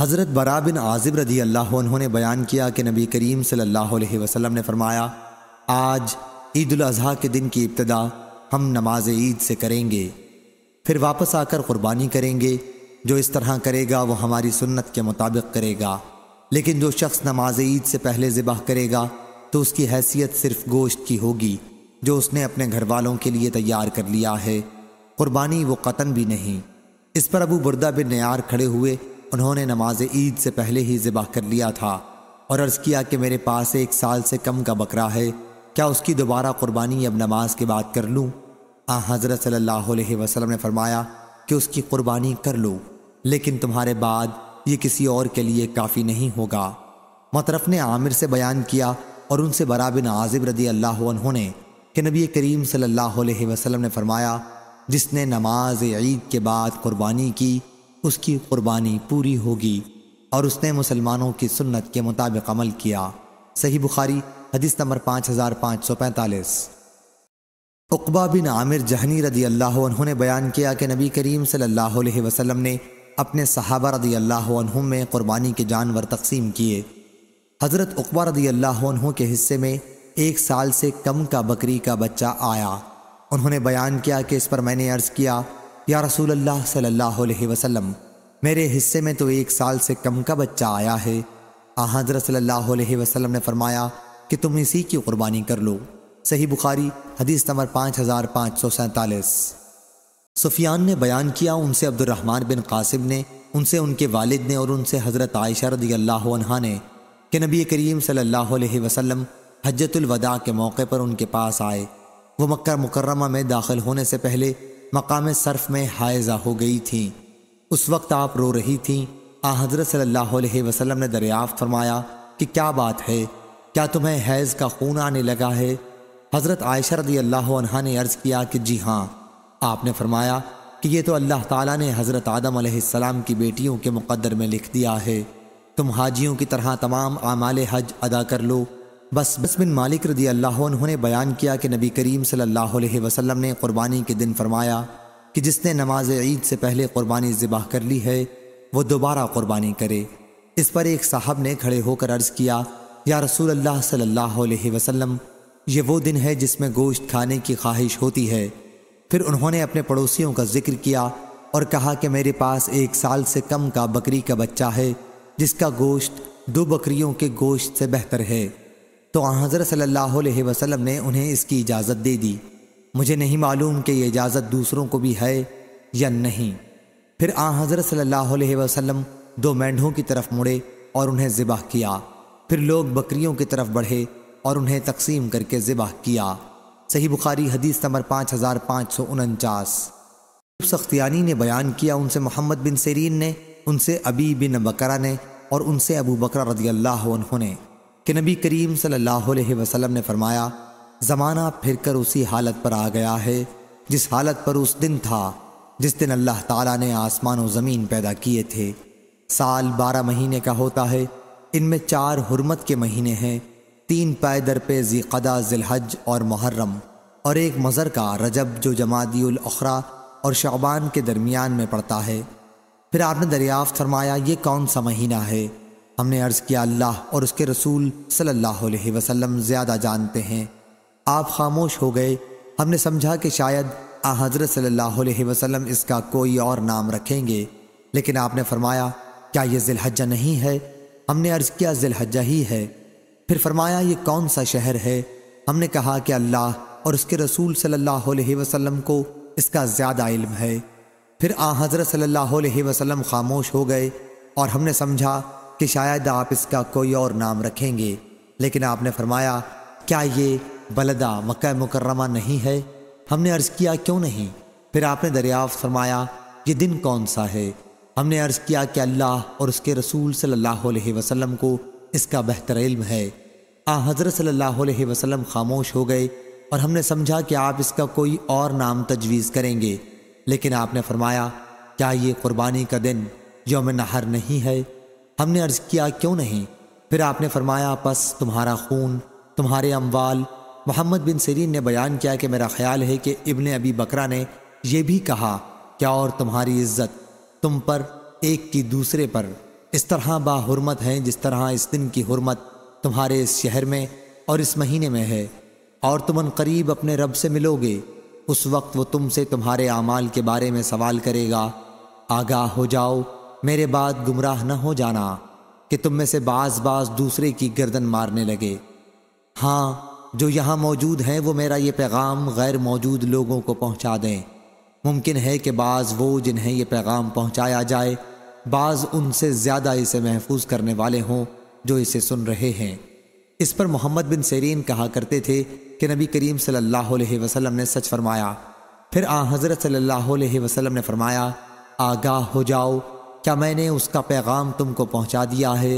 हज़रत बरा बिन आज़िब रदी अल्लाह उन्होंने बयान किया कि नबी करीम सल्लल्लाहु अलैहि वसल्लम ने फरमाया आज ईद अज़हा के दिन की इब्तदा हम नमाज ईद से करेंगे फिर वापस आकर क़ुरबानी करेंगे जो इस तरह करेगा वो हमारी सुन्नत के मुताबिक करेगा लेकिन जो शख्स नमाज ईद से पहले ज़िबाह करेगा तो उसकी हैसियत सिर्फ गोश्त की होगी जो उसने अपने घर वालों के लिए तैयार कर लिया है क़ुरबानी वो कतन भी नहीं इस पर अबू बुरदा बिन नयार खड़े हुए उन्होंने नमाज ईद से पहले ही ज़िबा कर लिया था और अर्ज़ किया कि मेरे पास एक साल से कम का बकरा है क्या उसकी दोबारा क़ुरबानी अब नमाज के बाद कर लूँ हाँ, आ हज़रत सल्लल्लाहु अलैहि वसल्लम ने फरमाया कि उसकी क़ुरबानी कर लो लेकिन तुम्हारे बाद ये किसी और के लिए काफ़ी नहीं होगा मतरफ ने आमिर से बयान किया और उनसे बरा बिन आजिब रदी अल्लाह उन्होंने कि नबी करीम सल्लल्लाहु अलैहि वसल्लम ने फरमाया जिसने नमाज ईद के बाद कुर्बानी की उसकी कुर्बानी पूरी होगी और उसने मुसलमानों की सुन्नत के मुताबिक अमल किया सही बुखारी हदीस नंबर पाँच हज़ार पाँच सौ पैंतालीस उकबा बिन आमिर जहनी रदी अल्लाह उन्होंने बयान किया कि नबी करीम सल्लल्लाहु अलैहि वसल्लम ने अपने सहाबा रदी अल्लाह में कुर्बानी के जानवर तकसीम किए हज़रत उकबा रदी अल्लाह के हिस्से में एक साल से कम का बकरी का बच्चा आया उन्होंने बयान किया कि इस पर मैंने अर्ज़ किया या रसूल अल्लाह सल्लल्लाहु अलैहि वसल्लम मेरे हिस्से में तो एक साल से कम का बच्चा आया है हजरत सल्लल्लाहु अलैहि वसल्लम ने फरमाया कि तुम इसी की कुर्बानी कर लो सही बुखारी हदीस नंबर पाँच हज़ार पाँच सौ सैंतालीस सुफियान ने बयान किया उनसे अब्दुलरहमान बिन कासिम ने उनसे उनके वालिद ने और उनसे हज़रत आयशा रदी अल्लाह ने कि नबी करीम सल्लल्लाहु अलैहि वसल्लम हजतुलवदा के मौके पर उनके पास आए वो मक्का मुकर्रमा में दाखिल होने से पहले मकाम सर्फ में हायजा हो गई थी उस वक्त आप रो रही थी आ हज़रत सल्लल्लाहु वसल्लम ने दरियाफ़ फरमाया कि क्या बात है क्या तुम्हें हैज़ का खून आने लगा है हज़रत आयशा रदी अल्लाह ने अर्ज़ किया कि जी हाँ आपने फरमाया कि ये तो अल्लाह ताला ने हज़रत आदम सलाम की बेटियों के मुकद्दर में लिख दिया है तुम हाजियों की तरह तमाम आमाल हज अदा कर लो बस बस बिन मालिक रदी अल्लाह उन्होंने बयान किया कि नबी करीम सल्लल्लाहु अलैहि वसल्लम ने कुर्बानी के दिन फरमाया कि जिसने नमाज ईद से पहले कुर्बानी ज़िबाह कर ली है वो दोबारा कुर्बानी करे इस पर एक साहब ने खड़े होकर अर्ज़ किया या रसूल अल्लाह सल्लल्लाहु अलैहि वसल्लम ये वो दिन है जिसमें गोश्त खाने की ख्वाहिश होती है फिर उन्होंने अपने पड़ोसियों का जिक्र किया और कहा कि मेरे पास एक साल से कम का बकरी का बच्चा है जिसका गोश्त दो बकरियों के गोश्त से बेहतर है तो हज़रत सल्लल्लाहु अलैहि वसल्लम ने उन्हें इसकी इजाज़त दे दी मुझे नहीं मालूम कि ये इजाज़त दूसरों को भी है या नहीं फिर आ हज़रत सल्लल्लाहु अलैहि वसल्लम दो मेंढों की तरफ मुड़े और उन्हें ज़िबाह किया फिर लोग बकरियों की तरफ बढ़े और उन्हें तकसीम करके ज़िबाह किया सही बुखारी हदीस नंबर पाँच हज़ार पाँच सौ उनचास सख्तियानी ने बयान किया उनसे मोहम्मद बिन सरीन ने उनसे अबी बिन बकरा ने और उनसे अबू बकरा रदी अल्लाह ने कि नबी करीम सल्लल्लाहु अलैहि वसल्लम ने फरमाया ज़माना फिर कर उसी हालत पर आ गया है जिस हालत पर उस दिन था जिस दिन अल्लाह ताला ने आसमान और ज़मीन पैदा किए थे साल बारह महीने का होता है इनमें चार हरमत के महीने हैं तीन पायदर पे ज़ीक़दा जिलहज और मुहर्रम और एक मज़र का रजब जो जमादियुल अखरा और शाबान के दरमियान में पड़ता है फिर आपने दरियाफ्त फरमाया ये कौन सा महीना है हमने अर्ज़ किया अल्लाह और उसके रसूल सल्लल्लाहु अलैहि वसल्लम ज़्यादा जानते हैं आप खामोश हो गए हमने समझा कि शायद आ हज़रत सल्लल्लाहु अलैहि वसल्लम इसका कोई और नाम रखेंगे लेकिन आपने फरमाया क्या यह जिलहजा नहीं है हमने अर्ज़ किया जिलहजा ही है फिर फरमाया ये कौन सा शहर है हमने कहा कि अल्लाह और उसके रसूल सल्लल्लाहु अलैहि वसल्लम को इसका ज़्यादा इल्म है फिर आ हज़रत सल्लल्लाहु अलैहि वसल्लम खामोश हो गए और हमने समझा कि शायद आप इसका कोई और नाम रखेंगे लेकिन आपने फरमाया क्या ये बलदा मक् मुकर्रमा नहीं है हमने अर्ज़ किया क्यों नहीं फिर आपने दरियाफ़ फरमाया ये दिन कौन सा है हमने अर्ज़ किया कि अल्लाह और उसके रसूल सल्लल्लाहु अलैहि वसल्लम को इसका बेहतर इल्म है आ हज़रत सल्लल्लाहु अलैहि वसल्लम खामोश हो गए और हमने समझा कि आप इसका कोई और नाम तजवीज़ करेंगे लेकिन आपने फरमाया क्या ये कुर्बानी का दिन योम नहर नहीं है हमने अर्ज किया क्यों नहीं फिर आपने फरमाया बस तुम्हारा खून तुम्हारे अमवाल मोहम्मद बिन सरीन ने बयान किया कि मेरा ख्याल है कि इबन अबी बकरा ने यह भी कहा क्या और तुम्हारी इज्जत तुम पर एक की दूसरे पर इस तरह बाहरमत हैं जिस तरह इस दिन की हरमत तुम्हारे इस शहर में और इस महीने में है और तुम करीब अपने रब से मिलोगे उस वक्त वो तुमसे तुम्हारे अमाल के बारे में सवाल करेगा आगाह हो जाओ मेरे बाद गुमराह न हो जाना कि तुम में से बाज बाज दूसरे की गर्दन मारने लगे हाँ जो यहाँ मौजूद हैं वो मेरा ये पैगाम गैर मौजूद लोगों को पहुँचा दें मुमकिन है कि बाज़ वो जिन्हें ये पैगाम पहुँचाया जाए बाज़ उनसे ज़्यादा इसे महफूज करने वाले हों जो इसे सुन रहे हैं इस पर मोहम्मद बिन सरीन कहा करते थे कि नबी करीम सल्लल्लाहु अलैहि वसल्लम ने सच फरमाया फिर आ हज़रत सल्लल्लाहु अलैहि वसल्लम ने फरमाया आगाह हो जाओ क्या मैंने उसका पैगाम तुमको पहुंचा दिया है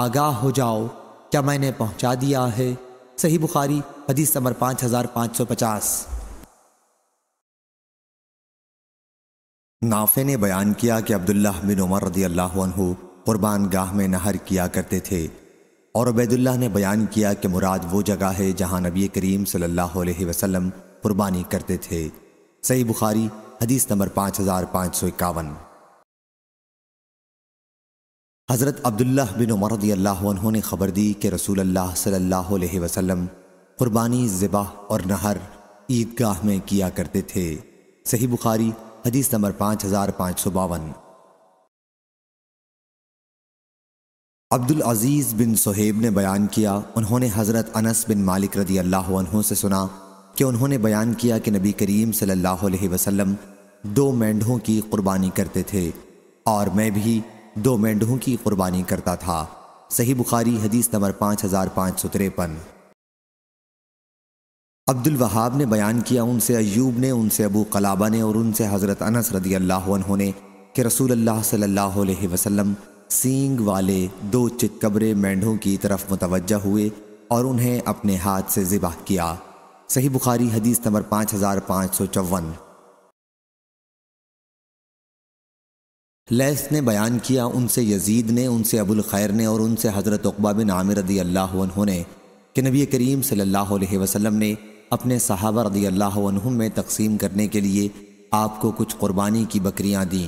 आगाह हो जाओ क्या मैंने पहुंचा दिया है सही बुखारी हदीस नंबर पाँच हज़ार पाँच सौ पचास नाफे ने बयान किया कि अब्दुल्ला बिन उमर रदी अल्लाह कुरबान गाह में नहर किया करते थे और उबैदुल्ला ने बयान किया कि मुराद वो जगह है जहाँ नबी करीम सल्लल्लाहु अलैहि वसल्लम कुर्बानी करते थे सही बुखारी हदीस नंबर पाँच हज़ार पाँच सौ इक्यावन हज़रत अब्दुल्ला बिन उमर रदी अल्लाह ने ख़बर दी कि रसूल अल्लाह सल्लल्लाहु अलैहि वसल्लम क़ुरबानी ज़िबा और नहर ईदगाह में किया करते थे सही बुखारी हदीस नंबर पाँच हज़ार पाँच सौ बावन अब्दुल अजीज़ बिन सोहेब ने बयान किया उन्होंने हज़रत अनस बिन मालिक रदी अल्लाह से सुना कि उन्होंने बयान किया कि नबी करीम सल्लल्लाहु अलैहि वसल्लम दो मेंढों की क़ुरबानी करते थे और मैं भी दो मेंढों की कुर्बानी करता था सही बुखारी हदीस नंबर पाँच हज़ार पाँच सौ तिरपन अब्दुल वहाब ने बयान किया उनसे अयूब ने उनसे अबू कलाबा ने और उनसे हज़रत अनस रदी अल्लाह ने कि रसूल अल्लाह सल्लल्लाहु अलैहि वसल्लम सींग वाले दो चितकबरे मेंढों की तरफ मुतवजह हुए और उन्हें अपने हाथ से जिबाह किया सही बुखारी हदीस नंबर पाँच हज़ार पाँच सौ चौवन लैस ने बयान किया उनसे यजीद ने उनसे अबुल खैर ने और उनसे हज़रत अकबा बिन आमिर रदी अल्लाह ने कि नबी करीम सल्लल्लाहु अलैहि वसल्लम ने अपने सहाबा रदी अल्लाह में तकसीम करने के लिए आपको कुछ क़ुरबानी की बकरियाँ दी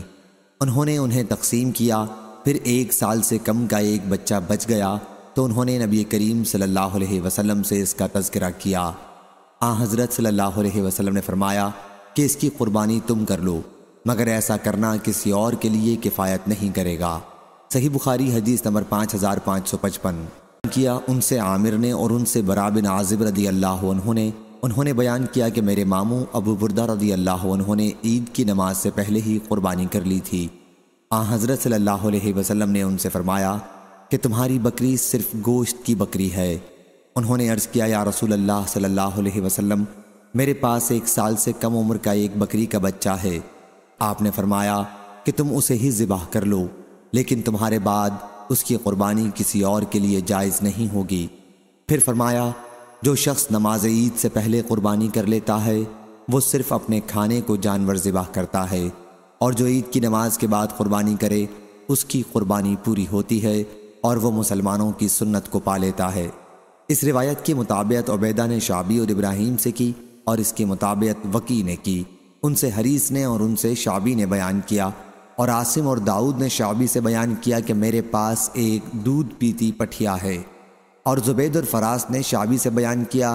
उन्होंने उन्हें तकसीम किया फिर एक साल से कम का एक बच्चा बच गया तो उन्होंने नबी करीम सल्ह वसलम से इसका तस्करा किया आ हज़रत सल्ला वसलम ने फरमाया कि इसकी क़ुरबानी तुम कर लो मगर ऐसा करना किसी और के लिए किफ़ायत नहीं करेगा सही बुखारी हदीस नंबर पाँच हज़ार पाँच सौ पचपन किया उनसे आमिर ने और उनसे बरा बिन आजिब रदी अल्लाह उन्होंने उन्होंने बयान किया कि मेरे मामू अबू बुरदा रदी अल्लाह उन्होंने ईद की नमाज से पहले ही कुर्बानी कर ली थी आ हज़रत सल्ला वसलम ने उनसे फ़रमाया कि तुम्हारी बकरी सिर्फ गोश्त की बकरी है उन्होंने अर्ज़ किया या रसूल अल्लाह सल्ला वसलम मेरे पास एक साल से कम उम्र का एक बकरी का बच्चा है आपने फरमाया कि तुम उसे ही ज़िबाह कर लो लेकिन तुम्हारे बाद उसकी क़ुरबानी किसी और के लिए जायज़ नहीं होगी फिर फरमाया जो शख्स नमाज ईद से पहले क़ुरबानी कर लेता है वो सिर्फ़ अपने खाने को जानवर ज़िबाह करता है और जो ईद की नमाज़ के बाद कुर्बानी करे उसकी कुर्बानी पूरी होती है और वह मुसलमानों की सुन्नत को पा लेता है इस रिवायत की मुताबियत उबैदा ने शाबी और इब्राहिम से की और इसके मुताबियत वकी ने की उनसे हरीस ने और उनसे शाबी ने बयान किया और आसिम और दाऊद ने शाबी से बयान किया कि मेरे पास एक दूध पीती पठिया है और जुबैद और फरास ने शाबी से बयान किया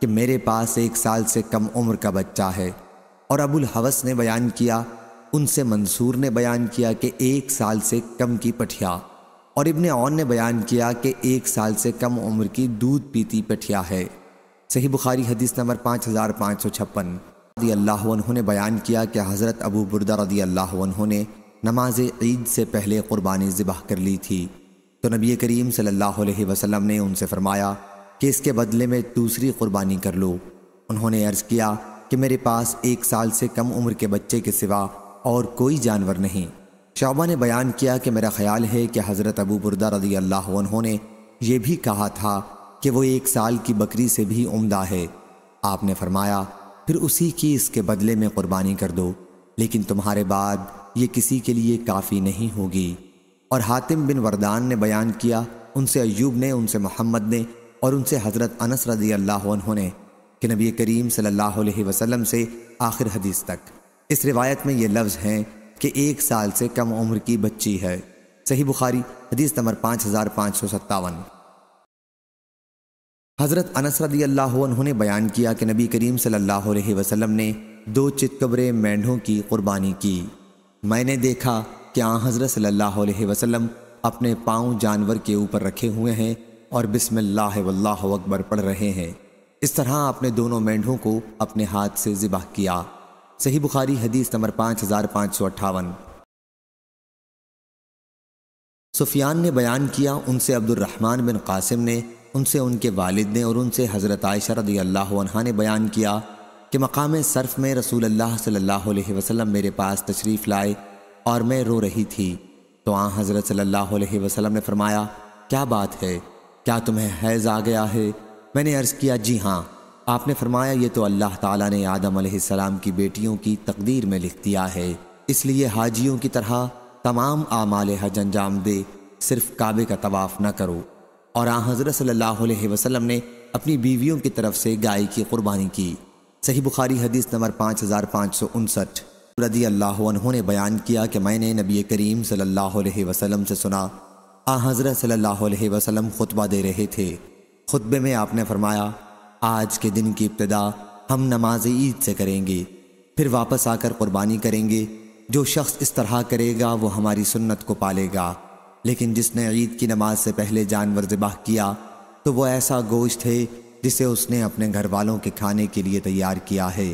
कि मेरे पास एक साल से कम उम्र का बच्चा है और अबुल हवस ने बयान किया उनसे मंसूर ने बयान किया कि एक साल से कम की पठिया और इबन ओन ने बयान किया कि एक साल से कम उम्र की दूध पीती पठिया है सही बुखारी हदीस नंबर पाँच हज़ार पाँच सौ छप्पन रदी अल्लाह ने बयान किया कि हज़रत अबू बुरदा रदी अल्लाह ने नमाज ईद से पहले क़ुरबानी ज़िबह कर ली थी तो नबी करीम सल्लल्लाहु अलैहि वसल्लम ने उनसे फ़रमाया कि इसके बदले में दूसरी क़ुरबानी कर लो उन्होंने अर्ज़ किया कि मेरे पास एक साल से कम उम्र के बच्चे के सिवा और कोई जानवर नहीं शाबा ने बयान किया कि मेरा ख्याल है कि हज़रत अबू बुरदा रदी अल्लाह ने यह भी कहा था कि वो एक साल की बकरी से भी उमदा है आपने फरमाया फिर उसी की इसके बदले में कुर्बानी कर दो लेकिन तुम्हारे बाद ये किसी के लिए काफ़ी नहीं होगी और हातिम बिन वरदान ने बयान किया उनसे अयूब ने उनसे मोहम्मद ने और उनसे हज़रत अनस रजी अल्लाह ने कि नबी करीम सल्लल्लाहु अलैहि वसल्लम से आखिर हदीस तक इस रिवायत में ये लफ्ज़ हैं कि एक साल से कम उम्र की बच्ची है सही बुखारी हदीस नंबर पाँच हज़ार पाँच सौ सत्तावन हज़रत अनस रदी अल्लाह ने बयान किया कि नबी करीम सल्लल्लाहु अलैहि वसल्लम ने दो चितकबरे मेंढों की कुर्बानी की मैंने देखा कि आ हज़रत सल्लल्लाहु अलैहि वसल्लम अपने पाँव जानवर के ऊपर रखे हुए हैं और बिस्मिल्लाह अकबर पढ़ रहे हैं इस तरह आपने दोनों मेंढों को अपने हाथ से ज़िबाह किया सही बुखारी हदीस नंबर पाँच हज़ार पाँच सौ अट्ठावन सुफियान ने बयान किया उनसे अब्दुलरहमान बिन कासिम ने उनसे उनके वालिद ने और उनसे हज़रत आयशा रदी अल्लाह ने बयान किया कि मकाम सर्फ में रसूल अल्लाह सल्लल्लाहु अलैहि वसल्लम मेरे पास तशरीफ़ लाए और मैं रो रही थी तो आ हज़रत सल्लल्लाहु अलैहि वसल्लम ने फरमाया क्या बात है क्या तुम्हें हैज़ आ गया है मैंने अर्ज़ किया जी हाँ आपने फरमाया ये तो अल्लाह ताला ने आदम सलाम की बेटियों की तकदीर में लिख दिया है इसलिए हाजियों की तरह तमाम आमाल हज अंजाम दे सिर्फ काबे का तवाफ़ न करो और आ हज़रत सल्लल्लाहु वसलम वसल्लम ने अपनी बीवियों की तरफ से गाय की कुर्बानी की सही बुखारी हदीस नंबर पाँच हज़ार पाँच सौ उनसठ रदी अल्लाह ने बयान किया कि मैंने नबी करीम सल्लल्लाहु अलैहि वसल्लम से सुना आ हज़रत सल्लल्लाहु अलैहि वसल्लम खुतबा दे रहे थे खुतबे में आपने फरमाया आज के दिन की इब्तदा हम नमाज ईद से करेंगे फिर वापस आकर कुर्बानी करेंगे जो शख्स इस तरह करेगा वो हमारी सुन्नत को पालेगा लेकिन जिसने ईद की नमाज से पहले जानवर जबाह किया तो वो ऐसा गोश्त है जिसे उसने अपने घर वालों के खाने के लिए तैयार किया है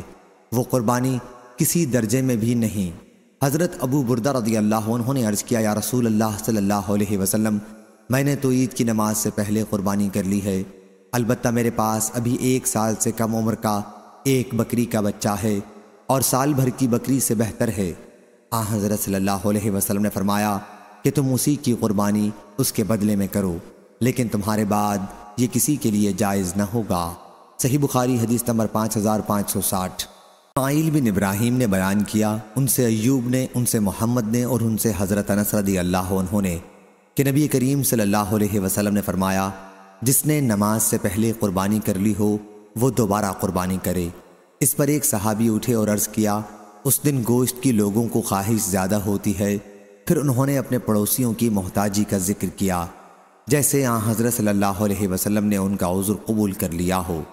वो क़ुरबानी किसी दर्जे में भी नहीं हज़रत अबू बुरदा रदी अल्लाह उन्होंने अर्ज़ किया या रसूल अल्लाह सल्लल्लाहु अलैहि वसल्लम मैंने तो ईद की नमाज से पहले क़ुरबानी कर ली है अलबत् मेरे पास अभी एक साल से कम उम्र का एक बकरी का बच्चा है और साल भर की बकरी से बेहतर है आ हाँ, हज़रत सल्लल्लाहु अलैहि वसल्लम ने फरमाया कि तुम उसी की कुर्बानी उसके बदले में करो लेकिन तुम्हारे बाद ये किसी के लिए जायज़ न होगा सही बुखारी हदीस नंबर पाँच हज़ार पाँच सौ साठ आइल बिन इब्राहिम ने बयान किया उनसे अयूब ने उनसे मोहम्मद ने और उनसे हज़रत नसरदी अल्लाह उन्होंने कि नबी करीम सल्लल्लाहु अलैहि वसल्लम ने फरमाया जिसने नमाज से पहले कुर्बानी कर ली हो वो दोबारा कुर्बानी करे इस पर एक सहाबी उठे और अर्ज़ किया उस दिन गोश्त की लोगों को ख्वाहिश ज़्यादा होती है फिर उन्होंने अपने पड़ोसियों की मोहताजी का जिक्र किया जैसे यहाँ हज़रत सल्लल्लाहु अलैहि वसल्लम ने उनका उज़ुर कबूल कर लिया हो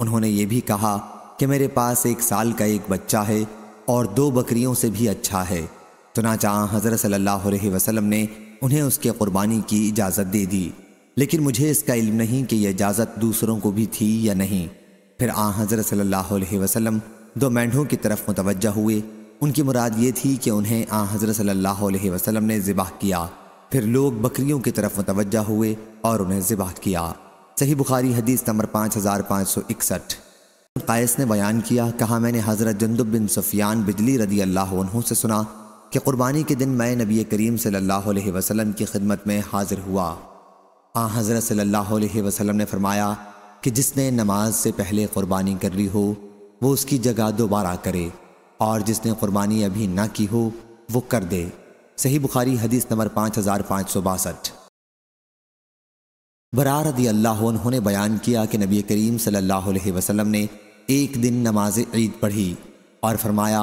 उन्होंने ये भी कहा कि मेरे पास एक साल का एक बच्चा है और दो बकरियों से भी अच्छा है चुनाचा हज़रत सल्लल्लाहु अलैहि वसल्लम ने उन्हें उसके क़ुरबानी की इजाज़त दे दी लेकिन मुझे इसका इल्म नहीं कि यह इजाज़त दूसरों को भी थी या नहीं फिर आ हज़रत सल्ला अलैहि दो मेंढों की तरफ मुतवजह हुए उनकी मुराद ये थी कि उन्हें आ हज़रत सल्लल्लाहु अलैहि वसल्लम ने ज़िबाह किया फिर लोग बकरियों की तरफ मुतवजह हुए और उन्हें ज़िबाह किया सही बुखारी हदीस नंबर पाँच हज़ार पाँच सौ इकसठ कायस ने बयान किया कहा मैंने हज़रत जंदुब बिन सुफियान बिजली रदी अल्लाह से सुना कि कुर्बानी के दिन मैं नबी करीम सल्लल्लाहु अलैहि वसल्लम की खिदमत में हाज़िर हुआ आ हज़रत सल्लल्लाहु अलैहि वसल्लम ने फरमाया कि जिसने नमाज से पहले क़ुरबानी कर ली हो वो उसकी जगह दोबारा करे और जिसने कुर्बानी अभी ना की हो वो कर दे सही बुखारी हदीस नंबर पाँच हज़ार पाँच सौ बासठ बरार रदी अल्लाह उन्होंने बयान किया कि नबी करीम सल्लल्लाहु अलैहि वसल्लम ने एक दिन नमाज ईद पढ़ी और फरमाया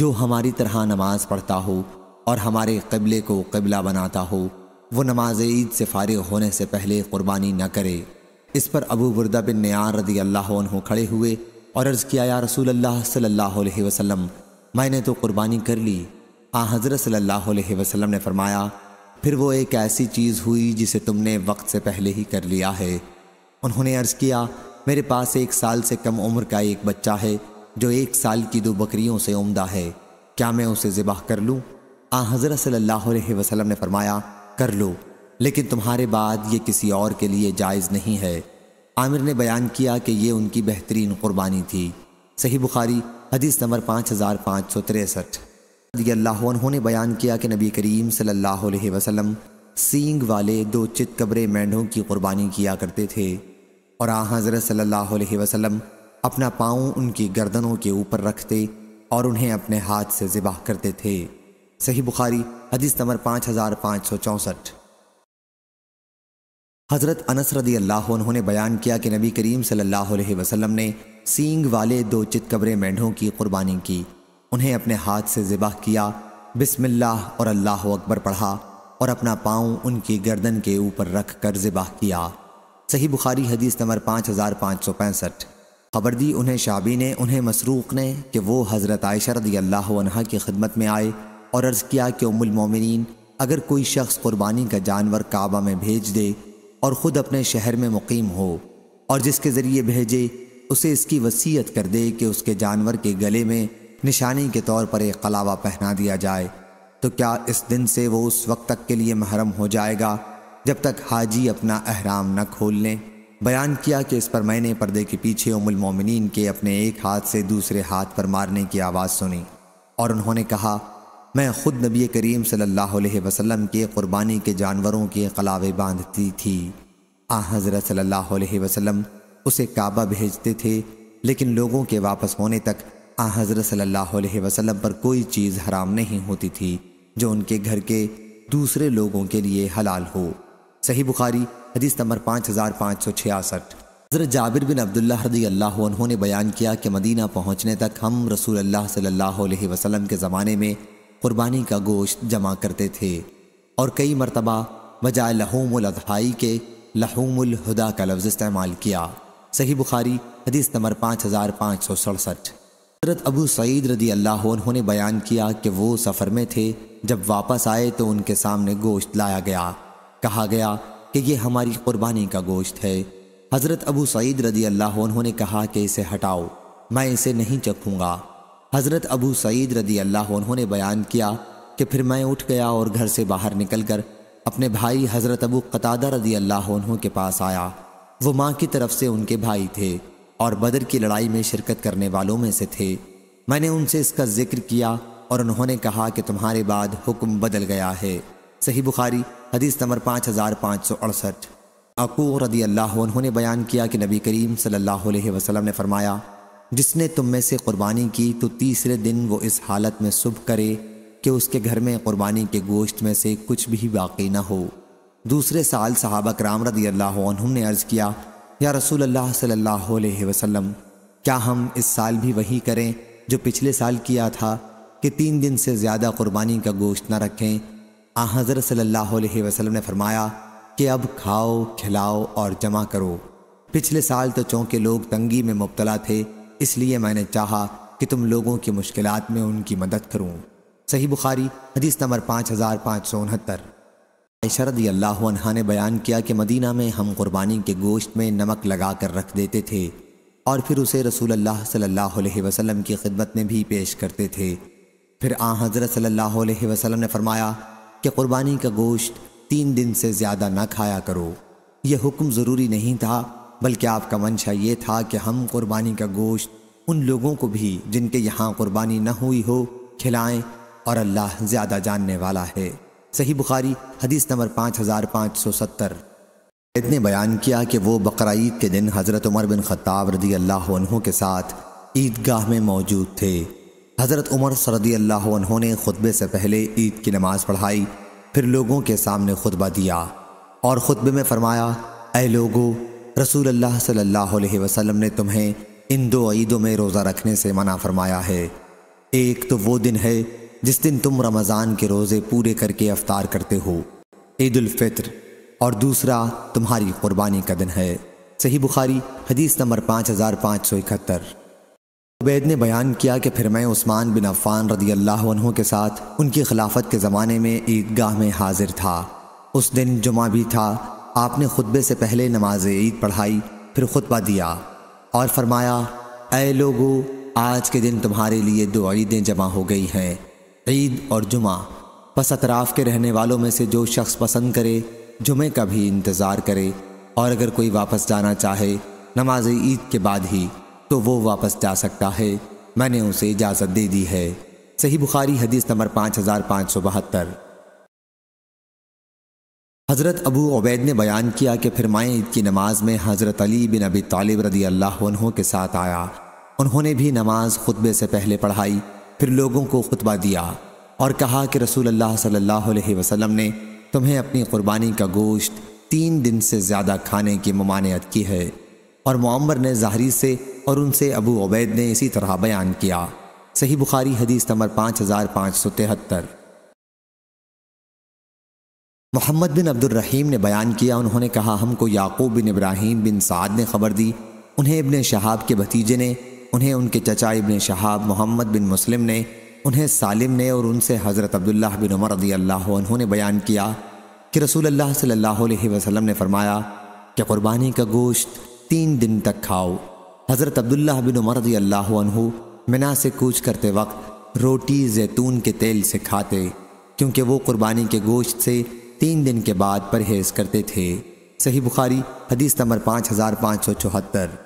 जो हमारी तरह नमाज पढ़ता हो और हमारे कबले को कबला बनाता हो वो नमाज ईद से फारिग होने से पहले कुर्बानी न करे इस पर अबू बुरदा बिन नयार रदी अल्लाह खड़े हुए और अर्ज़ किया या रसूल अल्लाह सल्लल्लाहु अलैहि वसल्लम मैंने तो कुर्बानी कर ली आ हाँ, हज़रत सल्लल्लाहु अलैहि वसल्लम ने फरमाया फिर वो एक ऐसी चीज़ हुई जिसे तुमने वक्त से पहले ही कर लिया है उन्होंने अर्ज़ किया मेरे पास एक साल से कम उम्र का एक बच्चा है जो एक साल की दो बकरियों से उम्दा है क्या मैं उसे ज़िबाह कर लूँ आ हाँ, हज़रत सल्लल्लाहु अलैहि वसल्लम ने फरमाया कर लो लेकिन तुम्हारे बाद ये किसी और के लिए जायज़ नहीं है आमिर ने बयान किया कि यह उनकी बेहतरीन कुर्बानी थी सही बुखारी हदीस नंबर पाँच हज़ार पाँच सौ तिरसठ ने बयान किया कि नबी करीम सल्लल्लाहु अलैहि वसल्लम सींग वाले दो चित कबरे मेंढों की कुर्बानी किया करते थे और आ हज़रत सल्लल्लाहु अलैहि वसल्लम अपना पाँव उनकी गर्दनों के ऊपर रखते और उन्हें अपने हाथ से ज़िबाह करते थे सही बुखारी हदीस नंबर पाँच हज़ार पाँच सौ चौंसठ हज़रत अनस रदी अल्लाह उन्होंने बयान किया कि नबी करीम सल्लल्लाहु अलैहि वसल्लम ने सींग वाले दो चितकबरे मेंढों की कुर्बानी की उन्हें अपने हाथ से ज़िबाह किया बिस्मिल्लाह और अल्लाह अकबर पढ़ा और अपना पाँव उनकी गर्दन के ऊपर रख कर ज़िबाह किया सही बुखारी हदीस नंबर पाँच हज़ार पाँच सौ पैंसठ खबर दी उन्हें शाबी ने उन्हें मसरूक़ ने कि वो हज़रत आयशा रदी अल्लाह की खिदमत में आए और अर्ज़ किया कि उमुलमोमिन अगर कोई शख्स क़ुरबानी का जानवर काबा में भेज दे और ख़ुद अपने शहर में मुकीम हो और जिसके ज़रिए भेजे उसे इसकी वसीयत कर दे कि उसके जानवर के गले में निशानी के तौर पर एक कलावा पहना दिया जाए तो क्या इस दिन से वो उस वक्त तक के लिए महरम हो जाएगा जब तक हाजी अपना अहराम न खोल लें बयान किया कि इस पर मैंने पर्दे के पीछे उमुल मोमिन के अपने एक हाथ से दूसरे हाथ पर मारने की आवाज़ सुनी और उन्होंने कहा मैं ख़ुद नबी करीम सल्लल्लाहु अलैहि वसल्लम के कुर्बानी के जानवरों के कलावे बांधती थी आ हज़रत सल्लल्लाहु अलैहि वसल्लम उसे काबा भेजते थे लेकिन लोगों के वापस होने तक आ हज़रत सल्लल्लाहु अलैहि वसल्लम पर कोई चीज़ हराम नहीं होती थी जो उनके घर के दूसरे लोगों के लिए हलाल हो सही बुखारी हदीस नंबर पाँच हज़ार पाँच सौ छियासठ हज़रत जाबिर बिन अब्दुल्ला रदी अल्लाह उन्होंने बयान किया कि मदीना पहुँचने तक हम रसूल अल्लाह सल्लल्लाहु अलैहि वसल्लम के ज़माने में कुर्बानी का गोश्त जमा करते थे और कई मरतबा बजाय लहूमलहाई के लहूमलहदा का लफ्ज़ इस्तेमाल किया सही बुखारी हदीस नंबर पाँच हज़ार पाँच सौ सड़सठ हजरत अबू सईद रदी अल्लाह उन्होंने बयान किया कि वो सफ़र में थे जब वापस आए तो उनके सामने गोश्त लाया गया कहा गया कि यह हमारी कुर्बानी का गोश्त है हज़रत अबू सईद रदी अल्लाह उन्होंने कहा कि इसे हटाओ मैं इसे नहीं चखूँगा हज़रत अबू सईद रदी अल्लाह उन्होंने बयान किया कि फिर मैं उठ गया और घर से बाहर निकल कर अपने भाई हज़रत अबू कतादा रदी अल्लाह के पास आया वो माँ की तरफ से उनके भाई थे और बदर की लड़ाई में शिरकत करने वालों में से थे मैंने उनसे इसका जिक्र किया और उन्होंने कहा कि तुम्हारे बाद हुक्म बदल गया है सही बुखारी हदीस नंबर पाँच हज़ार पाँच सौ अड़सठ अकू रदी अल्लाह उन्होंने बयान किया कि नबी करीम सल्लल्लाहु अलैहि वसल्लम ने फरमाया जिसने तुम में से कुर्बानी की तो तीसरे दिन वो इस हालत में सुबह करे कि उसके घर में कुर्बानी के गोश्त में से कुछ भी बाकी न हो दूसरे साल सहाबा कराम अल्लाह ने अर्ज़ किया या रसूल अल्लाह सल्लल्लाहु अलैहि वसल्लम क्या हम इस साल भी वही करें जो पिछले साल किया था कि तीन दिन से ज़्यादा कुर्बानी का गोश्त ना रखें आ हज़र सल्लल्लाहु अलैहि वसल्लम ने फरमाया कि अब खाओ खिलाओ और जमा करो पिछले साल तो चूँकि लोग तंगी में मुबतला थे इसलिए मैंने चाहा कि तुम लोगों की मुश्किल में उनकी मदद करूँ सही बुखारी हदीस नंबर पाँच हज़ार पाँच सौ उनहत्तर शरदी अल्लाह ने बयान किया कि मदीना में हम कुर्बानी के गोश्त में नमक लगा कर रख देते थे और फिर उसे रसूल अल्लाह सल्लल्लाहु अलैहि वसल्लम की खिदमत में भी पेश करते थे फिर आ हज़रत सल्लल्लाहु अलैहि वसल्लम ने फरमाया कि कुर्बानी का गोश्त तीन दिन से ज़्यादा ना खाया करो यह हुक्म ज़रूरी नहीं था बल्कि आपका मंशा ये था कि हम कुर्बानी का गोश्त उन लोगों को भी जिनके यहाँ कुर्बानी न हुई हो खिलाएं और अल्लाह ज़्यादा जानने वाला है सही बुखारी हदीस नंबर पाँच हज़ार पाँच सौ सत्तर बयान किया कि वो बकर के दिन हज़रत उमर बिन ख़त्ताब रदी अल्लाह के साथ ईदगाह में मौजूद थे हज़रत उमर सरदी अल्लाह ने खुतबे से पहले ईद की नमाज़ पढ़ाई फिर लोगों के सामने खुतबा दिया और ख़ुतबे में फ़रमाया ए लोगो रसूल अल्लाह सल्लल्लाहु अलैहि वसल्लम ने तुम्हें इन दो ईदों में रोज़ा रखने से मना फरमाया है एक तो वो दिन है जिस दिन तुम रमज़ान के रोज़े पूरे करके अफ्तार करते हो ईदालफ़ित्र और दूसरा तुम्हारी कुर्बानी का दिन है सही बुखारी हदीस नंबर पाँच हज़ार पाँच सौ इकहत्तर उबैद ने बयान किया कि फिर मैं उस्मान बिन अफ़ान रदी अल्लाह के साथ उनकी खिलाफत के ज़माने में ईदगाह में हाजिर था उस दिन जुमा भी था आपने खुतबे से पहले नमाज ईद पढ़ाई फिर खुतबा दिया और फरमाया ए लोगो आज के दिन तुम्हारे लिए दो ईदें जमा हो गई हैं ईद और जुमा बस अतराफ़ के रहने वालों में से जो शख्स पसंद करे जुमे का भी इंतज़ार करे और अगर कोई वापस जाना चाहे नमाज ईद के बाद ही तो वो वापस जा सकता है मैंने उसे इजाज़त दे दी है सही बुखारी हदीस नंबर पाँच हज़ार पाँच सौ बहत्तर हज़रत अबू उबैद ने बयान किया कि फिर माएँ ईद की नमाज़ में हज़रत अली बिन अबी तालिब रदी अल्लाह के साथ आया उन्होंने भी नमाज खुतबे से पहले पढ़ाई फिर लोगों को खुतबा दिया और कहा कि रसूल अल्लाह सल्लल्लाहु अलैहि वसल्लम ने तुम्हें अपनी क़ुरबानी का गोश्त तीन दिन से ज़्यादा खाने की ममानियत की है और मम्बर ने ज़ाहरी से और उनसे अबू उबैद ने इसी तरह बयान किया सही बुखारी हदीस नंबर पाँच हज़ार पाँच सौ तिहत्तर मोहम्मद बिन अब्दुलरहीम ने बयान किया उन्होंने कहा हमको याकूब बिन इब्राहिम बिन साद ने खबर दी उन्हें इबन शहाब के भतीजे ने उन्हें उनके चचा इबन शहाब मोहम्मद बिन मुस्लिम ने उन्हें सालिम ने और उनसे हज़रत अब्दुल्लाह बिन उमर रदी अल्लाह उन्होंने बयान किया कि रसूल अल्लाह सल्लल्लाहु अलैहि वसल्लम ने फरमाया कि कुर्बानी का गोश्त तीन दिन तक खाओ हज़रत अब्दुल्ला बिन उमर रदी अल्लाह मिना से कूच करते वक्त रोटी जैतून के तेल से खाते क्योंकि वो क़ुरबानी के गोश्त से तीन दिन के बाद परहेज करते थे सही बुखारी हदीस नंबर पाँच हज़ार पाँच सौ चौहत्तर